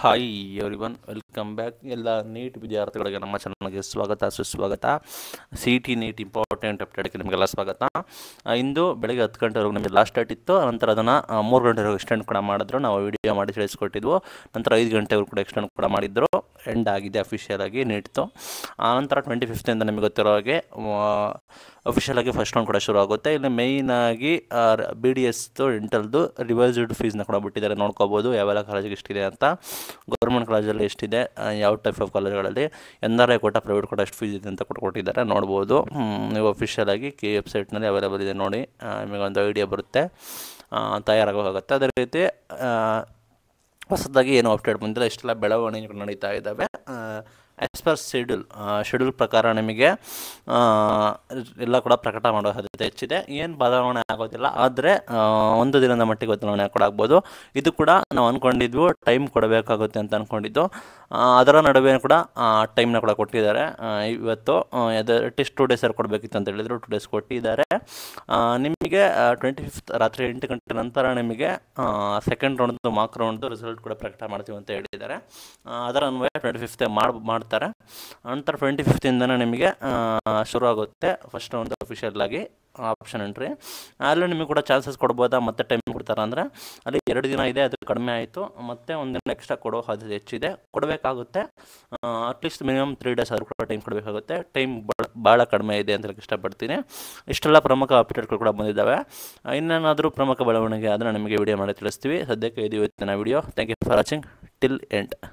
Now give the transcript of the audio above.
hi everyone welcome back ಎಲ್ಲ NEET ವಿದ್ಯಾರ್ಥಿಗಳಿಗೆ ನಮ್ಮ ಚಾನಲ್ಗೆ ಸ್ವಾಗತ ಸುಸ್ವಾಗತ ಸಿ ಟಿ ನೀಟ್ ಇಂಪಾರ್ಟೆಂಟ್ ಅಪ್ಡೇಟ್ಗೆ ನಿಮಗೆಲ್ಲ ಸ್ವಾಗತ ಇಂದು ಬೆಳಗ್ಗೆ ಹತ್ತು ಗಂಟೆವರೆಗೂ ನಿಮಗೆ ಲಾಸ್ಟ್ ಡೇಟ್ ಇತ್ತು ನಂತರ ಅದನ್ನು ಮೂರು ಗಂಟೆವರೆಗೂ ಎಕ್ಸ್ಟೆಂಡ್ ಕೂಡ ಮಾಡಿದ್ರು ನಾವು ವಿಡಿಯೋ ಮಾಡಿ ತಿಳಿಸ್ಕೊಟ್ಟಿದ್ವು ನಂತರ ಐದು ಗಂಟೆವರೆಗೂ ಕೂಡ ಎಕ್ಸ್ಟೆಂಡ್ ಕೂಡ ಮಾಡಿದ್ರು ಎಂಡ್ ಆಗಿದೆ ಅಫಿಷಿಯಲ್ ಆಗಿ ನೀಟ್ತು ಆನಂತರ ಟ್ವೆಂಟಿ ಫಿಫ್ತಿಂದ ನಿಮಗೆ ಗೊತ್ತಿರೋ ಹಾಗೆ ಅಫಿಷಿಯಲ್ ಆಗಿ ಫಸ್ಟ್ ರೌಂಡ್ ಕೂಡ ಶುರು ಆಗುತ್ತೆ ಇಲ್ಲಿ ಮೇಯ್ನಾಗಿ ಬಿ ಡಿ ಎಸ್ದು ಇಂಟಲ್ದು ರಿವೈಸ್ಡ್ ಫೀಸ್ನ ಕೂಡ ಬಿಟ್ಟಿದ್ದಾರೆ ನೋಡ್ಕೋಬೋದು ಯಾವೆಲ್ಲ ಕಾಲೇಜಿಗೆ ಇಷ್ಟಿದೆ ಅಂತ ಗೌರ್ಮೆಂಟ್ ಕಾಲೇಜಲ್ಲಿ ಎಷ್ಟಿದೆ ಯಾವ ಟೈಪ್ ಆಫ್ ಕಾಲೇಜ್ಗಳಲ್ಲಿ N R I quota private quota ಎಷ್ಟು ಫೀಸ್ ಇದೆ ಅಂತ ಕೊಟ್ಟಿದ್ದಾರೆ ನೋಡ್ಬೋದು ನೀವು ಆಗಿ ಕೆ ವೆಬ್ಸೈಟ್ನಲ್ಲಿ ಅವೈಲೇಬಲ್ ಇದೆ ನೋಡಿ ನಿಮಗೆ ಒಂದು ಐಡಿಯಾ ಬರುತ್ತೆ ತಯಾರಾಗೋಗುತ್ತೆ ಅದೇ ರೀತಿ ಹೊಸದಾಗಿ ಏನು ಅಪ್ಡೇಟ್ ಬಂದಿಲ್ಲ ಇಷ್ಟೆಲ್ಲ ಬೆಳವಣಿಗೆಗಳು ನಡೀತಾ ಇದ್ದಾವೆ ಆ್ಯಸ್ ಪರ್ ಶೆಡ್ಯೂಲ್ ಶೆಡ್ಯೂಲ್ ಪ್ರಕಾರ ನಿಮಗೆ ಎಲ್ಲ ಕೂಡ ಪ್ರಕಟ ಮಾಡೋ ಸಾಧ್ಯತೆ ಹೆಚ್ಚಿದೆ ಏನು ಬದಲಾವಣೆ ಆಗೋದಿಲ್ಲ ಆದರೆ ಒಂದು ದಿನದ ಮಟ್ಟಿಗೆ ಬದಲಾವಣೆ ಕೂಡ ಆಗ್ಬೋದು ಇದು ಕೂಡ ನಾವು ಅಂದ್ಕೊಂಡಿದ್ವು ಟೈಮ್ ಕೊಡಬೇಕಾಗುತ್ತೆ ಅಂತ ಅಂದ್ಕೊಂಡಿದ್ದು ಅದರ ನಡುವೆ ಕೂಡ ಟೈಮ್ನ ಕೂಡ ಕೊಟ್ಟಿದ್ದಾರೆ ಇವತ್ತು ಅದು ಅಟ್ಲೀಸ್ಟ್ ಟೂ ಡೇಸಲ್ಲಿ ಕೊಡಬೇಕಿತ್ತು ಅಂತ ಹೇಳಿದರು ಟು ಡೇಸ್ ಕೊಟ್ಟಿದ್ದಾರೆ ನಿಮಗೆ ಟ್ವೆಂಟಿ ಫಿಫ್ತ್ ರಾತ್ರಿ ಎಂಟು ಗಂಟೆ ನಂತರ ನಿಮಗೆ ಸೆಕೆಂಡ್ ರೌಂಡ್ದು ಮಾರ್ಕ್ ರೌಂಡ್ದು ರಿಸಲ್ಟ್ ಕೂಡ ಪ್ರಕಟ ಮಾಡ್ತೀವಿ ಅಂತ ಹೇಳಿದ್ದಾರೆ ಅದರ ಅನ್ವಯ ಟ್ವೆಂಟಿ ಫಿಫ್ತೇ ಮಾಡಿ ಮಾಡ್ತೀವಿ ಮಾಡ್ತಾರೆ ನಂತರ ಟ್ವೆಂಟಿ ಫಿಫ್ತಿಂದನೇ ನಿಮಗೆ ಶುರು ಆಗುತ್ತೆ ಫಸ್ಟ್ ಒಂದು ಅಫಿಷಿಯಲ್ ಆಪ್ಷನ್ ಎಂಟ್ರಿ ಅಲ್ಲೂ ನಿಮಗೆ ಕೂಡ ಚಾನ್ಸಸ್ ಕೊಡ್ಬೋದಾ ಮತ್ತೆ ಟೈಮ್ ಕೊಡ್ತಾರೆ ಅಂದರೆ ಅಲ್ಲಿ ಎರಡು ದಿನ ಇದೆ ಅದು ಕಡಿಮೆ ಆಯಿತು ಮತ್ತೆ ಒಂದು ದಿನ ಎಕ್ಸ್ಟ್ರಾ ಕೊಡೋ ಅದು ಹೆಚ್ಚಿದೆ ಕೊಡಬೇಕಾಗುತ್ತೆ ಅಟ್ಲೀಸ್ಟ್ ಮಿನಿಮಮ್ ತ್ರೀ ಡೇಸ್ ಆದರೂ ಕೂಡ ಟೈಮ್ ಕೊಡಬೇಕಾಗುತ್ತೆ ಟೈಮ್ ಭಾಳ ಕಡಿಮೆ ಇದೆ ಅಂತ ಹೇಳಕ್ಕೆ ಇಷ್ಟಪಡ್ತೀನಿ ಇಷ್ಟೆಲ್ಲ ಪ್ರಮುಖ ಅಪ್ಡೇಟ್ಗಳು ಕೂಡ ಬಂದಿದ್ದಾವೆ ಇನ್ನೇನಾದರೂ ಪ್ರಮುಖ ಬೆಳವಣಿಗೆ ಆದರೆ ನಿಮಗೆ ವಿಡಿಯೋ ಮಾಡಿ ತಿಳಿಸ್ತೀವಿ ಸದ್ಯಕ್ಕೆ ಇದು ಇವತ್ತಿನ video thank you for watching till end